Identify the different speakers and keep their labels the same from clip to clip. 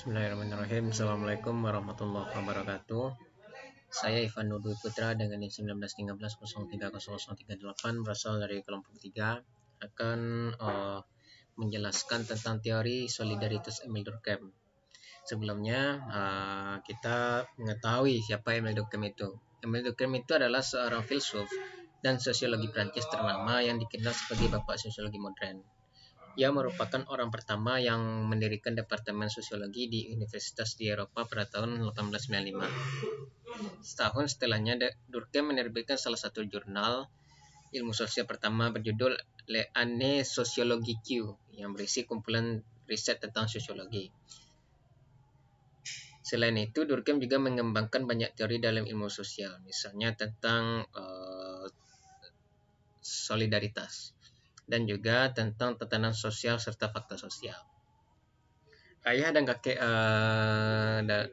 Speaker 1: Bismillahirrahmanirrahim. Assalamualaikum warahmatullahi wabarakatuh. Saya Ivan Nurdwi Putra dengan NIM 1913030038 berasal dari kelompok 3 akan uh, menjelaskan tentang teori solidaritas Emil Durkheim. Sebelumnya uh, kita mengetahui siapa Emil Durkheim itu. Emil Durkheim itu adalah seorang filsuf dan sosiologi Prancis ternama yang dikenal sebagai bapak sosiologi modern. Ia merupakan orang pertama yang mendirikan Departemen Sosiologi di universitas di Eropa pada tahun 1895. Setahun setelahnya, Durkheim menerbitkan salah satu jurnal ilmu sosial pertama berjudul Le Année Sociologique yang berisi kumpulan riset tentang sosiologi. Selain itu, Durkheim juga mengembangkan banyak teori dalam ilmu sosial, misalnya tentang uh, solidaritas dan juga tentang tatanan sosial serta fakta sosial. Ayah dan kakek uh, da,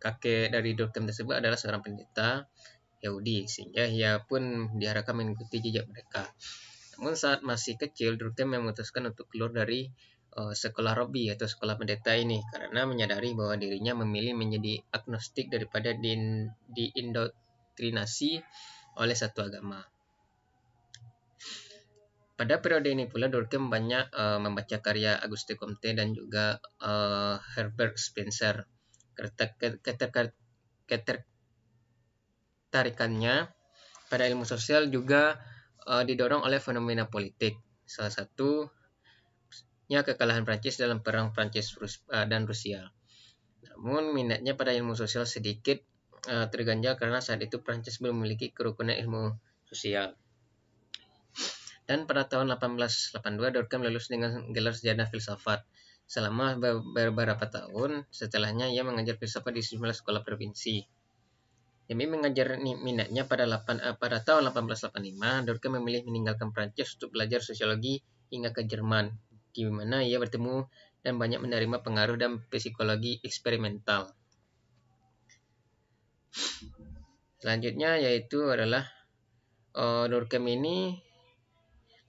Speaker 1: kakek dari Durkheim tersebut adalah seorang pendeta Yahudi sehingga ia pun diharapkan mengikuti jejak mereka. Namun saat masih kecil Durkheim memutuskan untuk keluar dari uh, sekolah Robi atau sekolah pendeta ini karena menyadari bahwa dirinya memilih menjadi agnostik daripada diin, diindoktrinasi oleh satu agama. Pada periode ini pula Durkheim banyak uh, membaca karya Auguste Comte dan juga uh, Herbert Spencer. Ketertarikannya pada ilmu sosial juga uh, didorong oleh fenomena politik. Salah satunya kekalahan Prancis dalam perang Prancis uh, dan Rusia. Namun minatnya pada ilmu sosial sedikit uh, terganjal karena saat itu Prancis belum memiliki kerukunan ilmu sosial. Dan pada tahun 1882 Durkheim lulus dengan gelar sarjana filsafat. Selama beberapa tahun setelahnya ia mengajar filsafat di sejumlah sekolah provinsi. Demi mengajar minatnya pada, 8, eh, pada tahun 1885, Durkheim memilih meninggalkan Prancis untuk belajar sosiologi hingga ke Jerman, di mana ia bertemu dan banyak menerima pengaruh dan psikologi eksperimental. Selanjutnya yaitu adalah uh, eh, Durkheim ini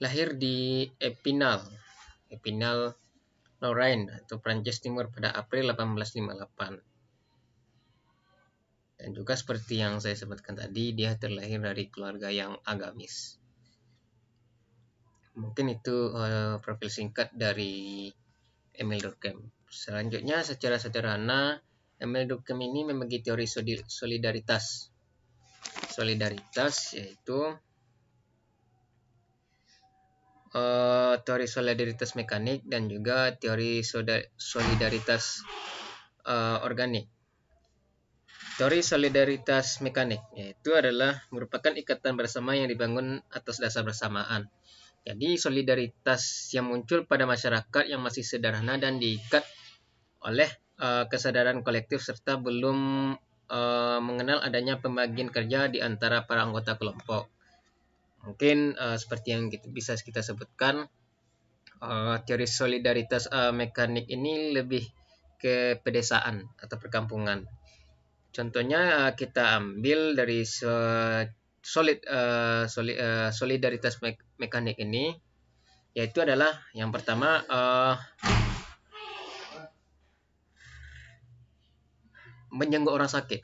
Speaker 1: lahir di Epinal, Epinal, Lorraine atau Prancis Timur pada April 1858. Dan juga seperti yang saya sebutkan tadi, dia terlahir dari keluarga yang agamis. Mungkin itu uh, profil singkat dari Emil Durkheim. Selanjutnya, secara sederhana, Emil Durkheim ini membagi teori solidaritas. Solidaritas yaitu uh, teori solidaritas mekanik dan juga teori solidaritas uh, organik. Teori solidaritas mekanik yaitu adalah merupakan ikatan bersama yang dibangun atas dasar bersamaan. Jadi solidaritas yang muncul pada masyarakat yang masih sederhana dan diikat oleh uh, kesadaran kolektif serta belum uh, mengenal adanya pembagian kerja di antara para anggota kelompok. Mungkin uh, seperti yang kita, bisa kita sebutkan, uh, teori solidaritas uh, mekanik ini lebih ke pedesaan atau perkampungan. Contohnya uh, kita ambil dari so, solid, uh, solid uh, solidaritas me mekanik ini, yaitu adalah yang pertama uh, menjenguk orang sakit.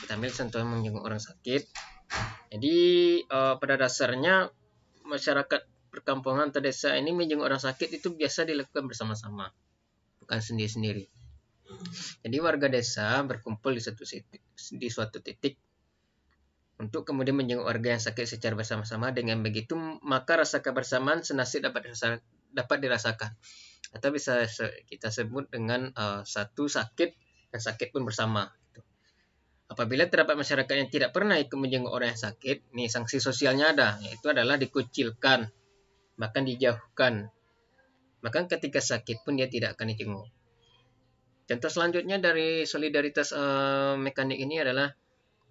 Speaker 1: Kita ambil contoh menjenguk orang sakit. Jadi uh, pada dasarnya masyarakat perkampungan atau desa ini menjenguk orang sakit itu biasa dilakukan bersama-sama, bukan sendiri-sendiri. Jadi warga desa berkumpul di suatu titik, di suatu titik untuk kemudian menjenguk warga yang sakit secara bersama-sama. Dengan begitu maka rasa kebersamaan senasib dapat dirasa, dapat dirasakan atau bisa kita sebut dengan uh, satu sakit yang sakit pun bersama Apabila terdapat masyarakat yang tidak pernah ikut menjenguk orang yang sakit, nih sanksi sosialnya ada, yaitu adalah dikucilkan, bahkan dijauhkan. Maka ketika sakit pun dia tidak akan dijenguk. Contoh selanjutnya dari solidaritas uh, mekanik ini adalah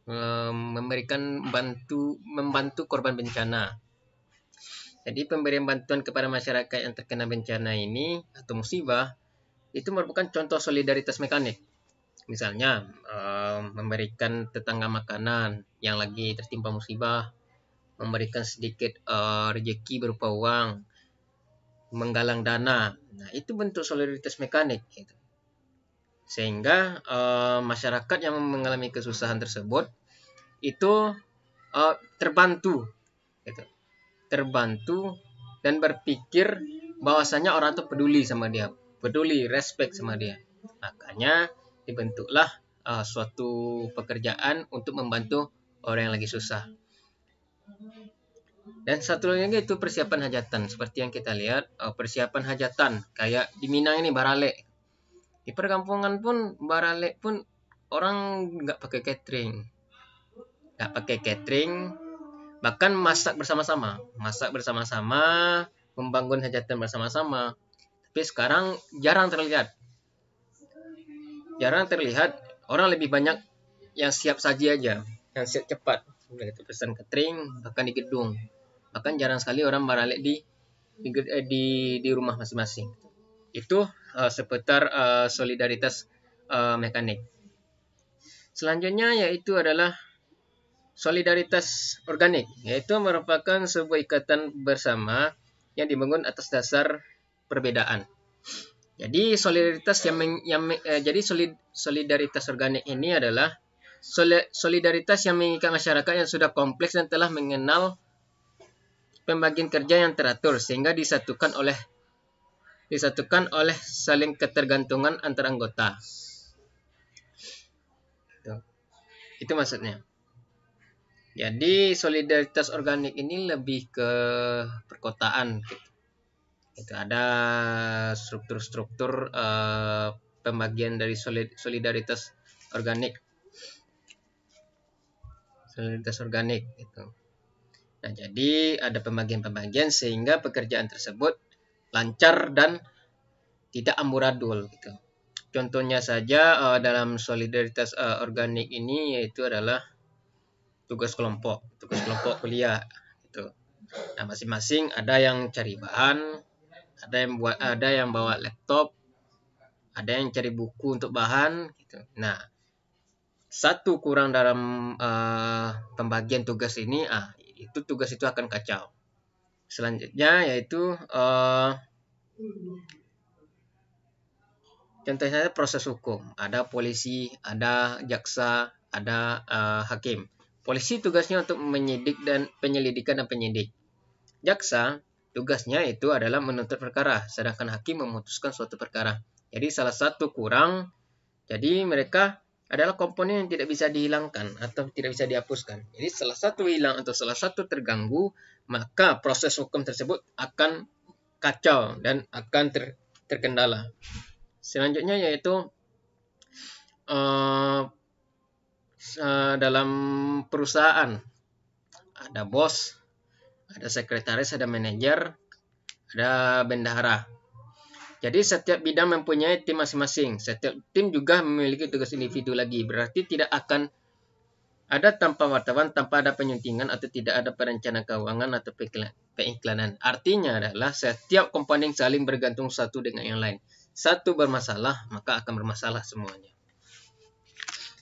Speaker 1: eh, memberikan bantu membantu korban bencana. Jadi pemberian bantuan kepada masyarakat yang terkena bencana ini atau musibah itu merupakan contoh solidaritas mekanik misalnya uh, memberikan tetangga makanan yang lagi tertimpa musibah, memberikan sedikit uh, rejeki berupa uang, menggalang dana. Nah, itu bentuk solidaritas mekanik gitu. Sehingga uh, masyarakat yang mengalami kesusahan tersebut itu uh, terbantu gitu. Terbantu dan berpikir bahwasanya orang itu peduli sama dia, peduli respect sama dia. Makanya dibentuklah uh, suatu pekerjaan untuk membantu orang yang lagi susah. Dan satu lagi itu persiapan hajatan. Seperti yang kita lihat, uh, persiapan hajatan. Kayak di Minang ini, baralek. Di perkampungan pun, baralek pun orang nggak pakai catering. Nggak pakai catering, bahkan masak bersama-sama. Masak bersama-sama, membangun hajatan bersama-sama. Tapi sekarang jarang terlihat jarang terlihat orang lebih banyak yang siap saji aja, yang siap cepat, itu pesan catering bahkan di gedung. Bahkan jarang sekali orang meralik di di eh, di, di rumah masing-masing. Itu uh, seputar uh, solidaritas uh, mekanik. Selanjutnya yaitu adalah solidaritas organik, yaitu merupakan sebuah ikatan bersama yang dibangun atas dasar perbedaan. Jadi solidaritas yang, men, yang eh, jadi solid, solidaritas organik ini adalah solidaritas yang mengikat masyarakat yang sudah kompleks dan telah mengenal pembagian kerja yang teratur sehingga disatukan oleh disatukan oleh saling ketergantungan antar anggota. Itu, itu maksudnya. Jadi solidaritas organik ini lebih ke perkotaan gitu itu ada struktur-struktur uh, pembagian dari solid, solidaritas organik solidaritas organik itu nah jadi ada pembagian-pembagian sehingga pekerjaan tersebut lancar dan tidak amburadul gitu contohnya saja uh, dalam solidaritas uh, organik ini yaitu adalah tugas kelompok tugas kelompok kuliah itu nah masing-masing ada yang cari bahan ada yang buat ada yang bawa laptop ada yang cari buku untuk bahan gitu nah satu kurang dalam uh, pembagian tugas ini ah itu tugas itu akan kacau selanjutnya yaitu uh, contohnya proses hukum ada polisi ada jaksa ada uh, hakim polisi tugasnya untuk menyidik dan penyelidikan dan penyidik jaksa Tugasnya itu adalah menuntut perkara, sedangkan hakim memutuskan suatu perkara. Jadi salah satu kurang, jadi mereka adalah komponen yang tidak bisa dihilangkan atau tidak bisa dihapuskan. Jadi salah satu hilang atau salah satu terganggu, maka proses hukum tersebut akan kacau dan akan ter terkendala. Selanjutnya yaitu uh, uh, dalam perusahaan ada bos, ada sekretaris, ada manajer, ada bendahara. Jadi setiap bidang mempunyai tim masing-masing. Setiap tim juga memiliki tugas individu lagi. Berarti tidak akan ada tanpa wartawan, tanpa ada penyuntingan atau tidak ada perencana keuangan atau pengiklanan. Artinya adalah setiap komponen saling bergantung satu dengan yang lain. Satu bermasalah, maka akan bermasalah semuanya.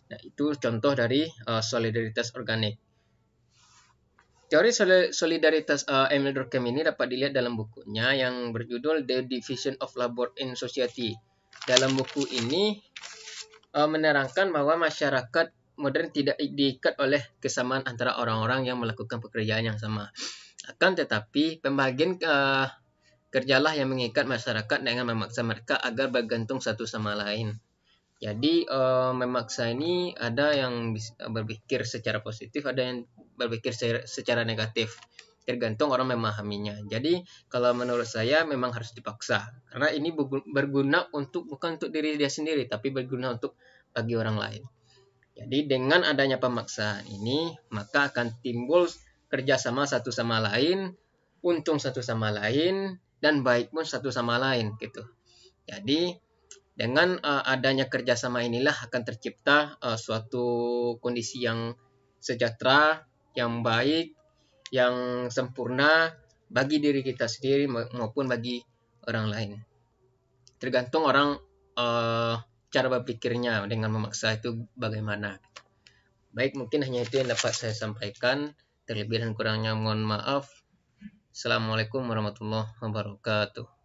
Speaker 1: Nah, itu contoh dari uh, solidaritas organik. Teori solidaritas uh, Emil Durkheim ini dapat dilihat dalam bukunya yang berjudul The Division of Labor in Society. Dalam buku ini uh, menerangkan bahwa masyarakat modern tidak diikat oleh kesamaan antara orang-orang yang melakukan pekerjaan yang sama. Akan tetapi pembagian uh, kerjalah yang mengikat masyarakat dengan memaksa mereka agar bergantung satu sama lain. Jadi uh, memaksa ini ada yang berpikir secara positif, ada yang berpikir secara negatif tergantung orang memahaminya. Jadi kalau menurut saya memang harus dipaksa karena ini berguna untuk bukan untuk diri dia sendiri tapi berguna untuk bagi orang lain. Jadi dengan adanya pemaksaan ini maka akan timbul kerjasama satu sama lain, untung satu sama lain dan baik pun satu sama lain gitu. Jadi dengan uh, adanya kerjasama inilah akan tercipta uh, suatu kondisi yang sejahtera yang baik, yang sempurna bagi diri kita sendiri maupun bagi orang lain. Tergantung orang uh, cara berpikirnya dengan memaksa itu bagaimana. Baik, mungkin hanya itu yang dapat saya sampaikan. Terlebih dan kurangnya mohon maaf. Assalamualaikum warahmatullahi wabarakatuh.